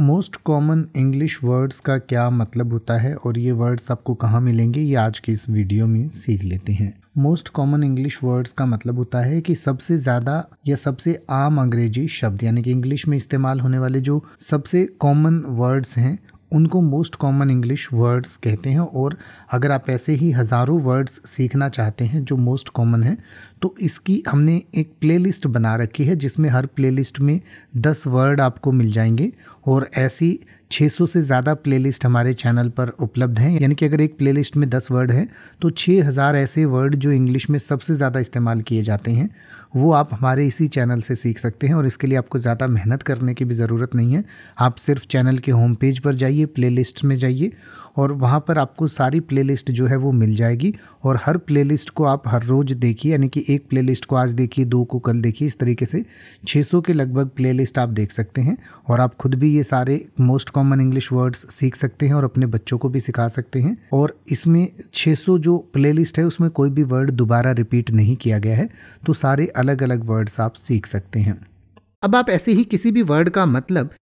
most common English words का क्या मतलब होता है और ये वर्ड्स आपको कहाँ मिलेंगे ये आज की इस वीडियो में सीख लेते हैं मोस्ट कॉमन इंग्लिश वर्ड्स का मतलब होता है कि सबसे ज़्यादा या सबसे आम अंग्रेजी शब्द यानी कि इंग्लिश में इस्तेमाल होने वाले जो सबसे कॉमन वर्ड्स हैं उनको मोस्ट कॉमन इंग्लिश वर्ड्स कहते हैं और अगर आप ऐसे ही हज़ारों वर्ड्स सीखना चाहते हैं जो मोस्ट कॉमन हैं तो इसकी हमने एक प्लेलिस्ट बना रखी है जिसमें हर प्लेलिस्ट में दस वर्ड आपको मिल जाएंगे और ऐसी 600 से ज़्यादा प्लेलिस्ट हमारे चैनल पर उपलब्ध हैं यानी कि अगर एक प्लेलिस्ट में 10 वर्ड हैं तो 6000 ऐसे वर्ड जो इंग्लिश में सबसे ज़्यादा इस्तेमाल किए जाते हैं वो आप हमारे इसी चैनल से सीख सकते हैं और इसके लिए आपको ज़्यादा मेहनत करने की भी ज़रूरत नहीं है आप सिर्फ चैनल के होम पेज पर जाइए प्ले में जाइए और वहाँ पर आपको सारी प्लेलिस्ट जो है वो मिल जाएगी और हर प्लेलिस्ट को आप हर रोज़ देखिए यानी कि एक प्लेलिस्ट को आज देखिए दो को कल देखिए इस तरीके से 600 के लगभग प्लेलिस्ट आप देख सकते हैं और आप खुद भी ये सारे मोस्ट कॉमन इंग्लिश वर्ड्स सीख सकते हैं और अपने बच्चों को भी सिखा सकते हैं और इसमें 600 जो प्लेलिस्ट है उसमें कोई भी वर्ड दोबारा रिपीट नहीं किया गया है तो सारे अलग अलग वर्ड्स आप सीख सकते हैं अब आप ऐसे ही किसी भी वर्ड का मतलब